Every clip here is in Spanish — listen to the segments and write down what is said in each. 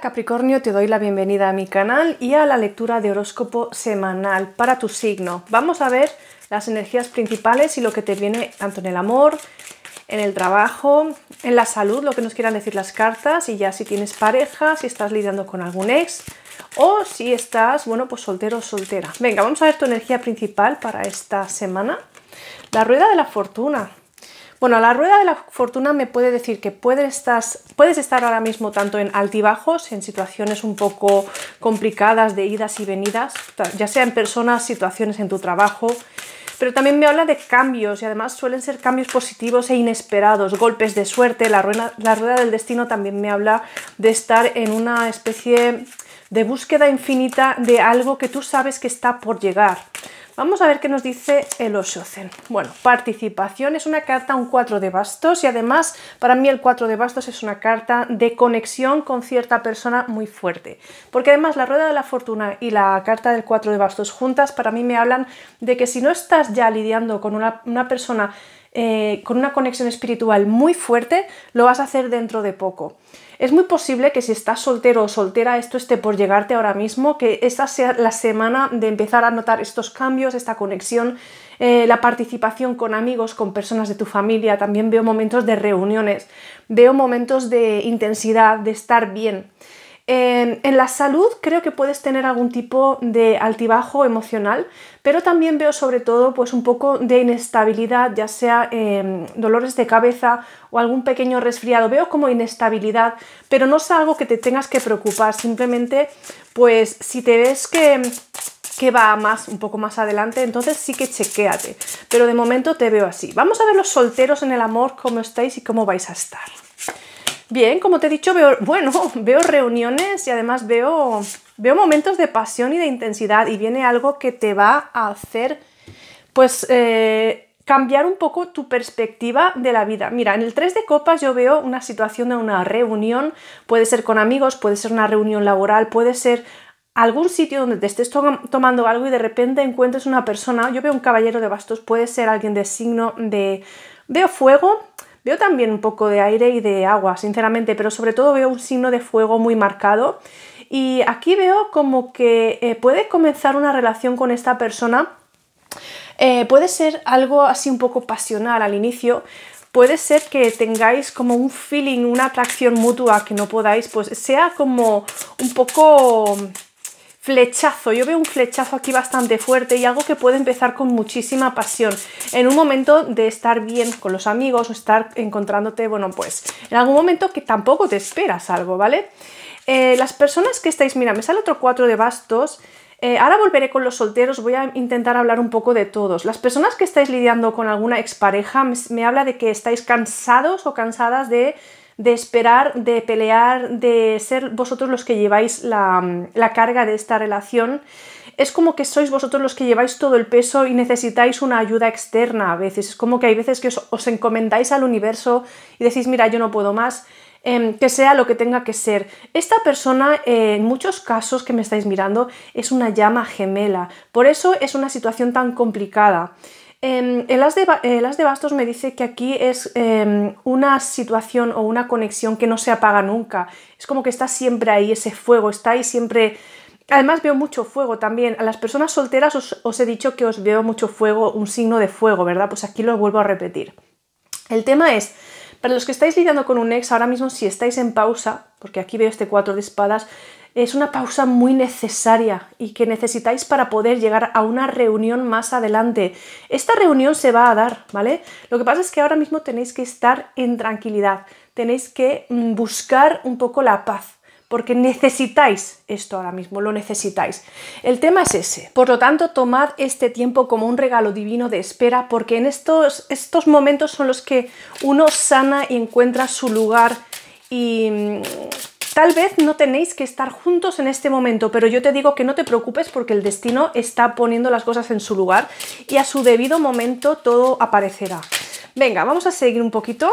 Capricornio, te doy la bienvenida a mi canal y a la lectura de horóscopo semanal para tu signo. Vamos a ver las energías principales y lo que te viene tanto en el amor, en el trabajo, en la salud, lo que nos quieran decir las cartas y ya si tienes pareja, si estás lidiando con algún ex o si estás, bueno, pues soltero o soltera. Venga, vamos a ver tu energía principal para esta semana. La rueda de la fortuna. Bueno, la rueda de la fortuna me puede decir que puedes estar, ahora mismo tanto en altibajos, en situaciones un poco complicadas de idas y venidas, ya sea en personas, situaciones en tu trabajo, pero también me habla de cambios y además suelen ser cambios positivos e inesperados, golpes de suerte, la rueda del destino también me habla de estar en una especie de búsqueda infinita de algo que tú sabes que está por llegar Vamos a ver qué nos dice el Oshozen. Bueno, participación es una carta, un 4 de bastos y además para mí el 4 de bastos es una carta de conexión con cierta persona muy fuerte. Porque además la rueda de la fortuna y la carta del 4 de bastos juntas para mí me hablan de que si no estás ya lidiando con una, una persona eh, con una conexión espiritual muy fuerte, lo vas a hacer dentro de poco. Es muy posible que si estás soltero o soltera, esto esté por llegarte ahora mismo, que esta sea la semana de empezar a notar estos cambios, esta conexión, eh, la participación con amigos, con personas de tu familia. También veo momentos de reuniones, veo momentos de intensidad, de estar bien. En, la salud creo que puedes tener algún tipo de altibajo emocional, pero también veo sobre todo pues un poco de inestabilidad, ya sea em, dolores de cabeza o algún pequeño resfriado. Veo como inestabilidad, pero no es algo que te tengas que preocupar. Simplemente, pues si te ves que que va más un poco más adelante, entonces sí que chequéate. Pero de momento te veo así. Vamos a ver los solteros en el amor, cómo estáis y cómo vais a estar. Bien, como te he dicho, veo, bueno, veo reuniones y además veo, veo momentos de pasión y de intensidad y viene algo que te va a hacer, pues, eh, cambiar un poco tu perspectiva de la vida. Mira, en el 3 de copas yo veo una situación de una reunión, puede ser con amigos, puede ser una reunión laboral, puede ser algún sitio donde te estés tomando algo y de repente encuentres una persona, yo veo un caballero de bastos, puede ser alguien de signo de... fuego, Veo también un poco de aire y de agua, sinceramente, pero sobre todo veo un signo de fuego muy marcado. Y aquí veo como que eh, puede comenzar una relación con esta persona. Eh, puede ser algo así un poco pasional al inicio, puede ser que tengáis como un feeling, una atracción mutua que no podáis, pues sea como un poco flechazo. Yo veo un flechazo aquí bastante fuerte y algo que puede empezar con muchísima pasión. En un momento de estar bien con los amigos o estar encontrándote, bueno, pues en algún momento que tampoco te esperas algo, ¿vale? Eh, las personas que estáis, mira, me sale otro 4 de bastos. Eh, ahora volveré con los solteros, voy a intentar hablar un poco de todos. Las personas que estáis lidiando con alguna expareja, me habla de que estáis cansados o cansadas de de esperar, de pelear, de ser vosotros los que lleváis la, carga de esta relación, es como que sois vosotros los que lleváis todo el peso y necesitáis una ayuda externa a veces. Es como que hay veces que os, encomendáis al universo y decís, mira, yo no puedo más, em, que sea lo que tenga que ser. Esta persona, eh, en muchos casos que me estáis mirando, es una llama gemela. Por eso es una situación tan complicada. Em, el, as de, bastos me dice que aquí es em, una situación o una conexión que no se apaga nunca. Es como que está siempre ahí ese fuego, está ahí siempre... Además veo mucho fuego también. A las personas solteras os, os he dicho que os veo mucho fuego, un signo de fuego, ¿verdad? Pues aquí lo vuelvo a repetir. El tema es, para los que estáis lidiando con un ex ahora mismo, si estáis en pausa, porque aquí veo este cuatro de espadas, es una pausa muy necesaria y que necesitáis para poder llegar a una reunión más adelante. Esta reunión se va a dar, ¿vale? Lo que pasa es que ahora mismo tenéis que estar en tranquilidad, tenéis que mm, buscar un poco la paz, porque necesitáis esto ahora mismo, lo necesitáis. El tema es ese. Por lo tanto, tomad este tiempo como un regalo divino de espera, porque en estos, estos momentos son los que uno sana y encuentra su lugar y mm, Tal vez no tenéis que estar juntos en este momento, pero yo te digo que no te preocupes porque el destino está poniendo las cosas en su lugar y a su debido momento todo aparecerá. Venga, vamos a seguir un poquito.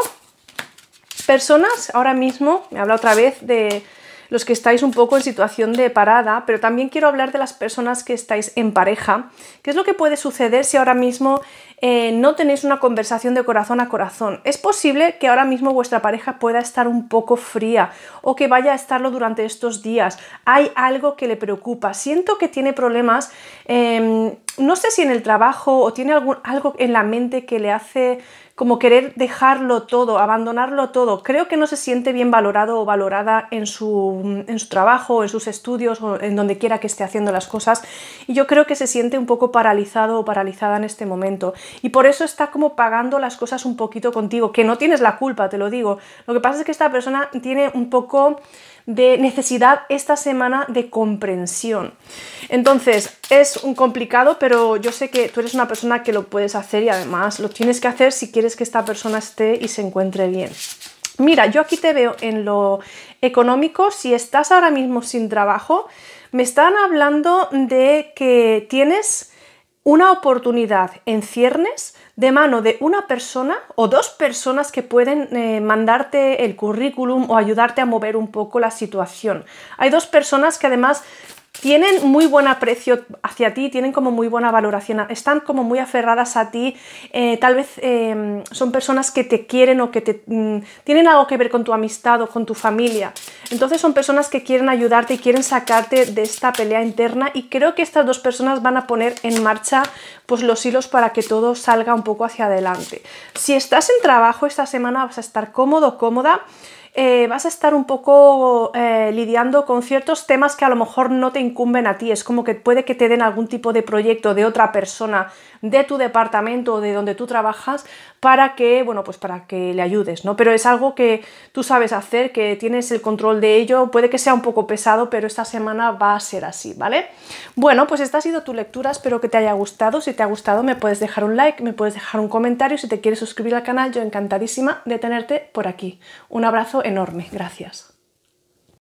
Personas, ahora mismo, me habla otra vez de los que estáis un poco en situación de parada, pero también quiero hablar de las personas que estáis en pareja. ¿Qué es lo que puede suceder si ahora mismo eh, no tenéis una conversación de corazón a corazón? Es posible que ahora mismo vuestra pareja pueda estar un poco fría o que vaya a estarlo durante estos días. Hay algo que le preocupa. Siento que tiene problemas em, no sé si en el trabajo o tiene algo en la mente que le hace como querer dejarlo todo, abandonarlo todo. Creo que no se siente bien valorado o valorada en su, en su trabajo, en sus estudios o en donde quiera que esté haciendo las cosas. Y yo creo que se siente un poco paralizado o paralizada en este momento. Y por eso está como pagando las cosas un poquito contigo, que no tienes la culpa, te lo digo. Lo que pasa es que esta persona tiene un poco de necesidad esta semana de comprensión. Entonces, es un complicado, pero pero yo sé que tú eres una persona que lo puedes hacer y además lo tienes que hacer si quieres que esta persona esté y se encuentre bien. Mira, yo aquí te veo en lo económico, si estás ahora mismo sin trabajo, me están hablando de que tienes una oportunidad en ciernes de mano de una persona o dos personas que pueden eh, mandarte el currículum o ayudarte a mover un poco la situación. Hay dos personas que además tienen muy buen aprecio hacia ti, tienen como muy buena valoración, están como muy aferradas a ti, eh, tal vez em, son personas que te quieren o que te, mm, tienen algo que ver con tu amistad o con tu familia. Entonces son personas que quieren ayudarte y quieren sacarte de esta pelea interna y creo que estas dos personas van a poner en marcha pues, los hilos para que todo salga un poco hacia adelante. Si estás en trabajo esta semana vas a estar cómodo, cómoda eh, vas a estar un poco eh, lidiando con ciertos temas que a lo mejor no te incumben a ti. Es como que puede que te den algún tipo de proyecto de otra persona de tu departamento o de donde tú trabajas para que, bueno, pues para que le ayudes, ¿no? Pero es algo que tú sabes hacer, que tienes el control de ello, puede que sea un poco pesado, pero esta semana va a ser así, ¿vale? Bueno, pues esta ha sido tu lectura, espero que te haya gustado, si te ha gustado me puedes dejar un like, me puedes dejar un comentario, si te quieres suscribir al canal, yo encantadísima de tenerte por aquí. Un abrazo enorme, gracias.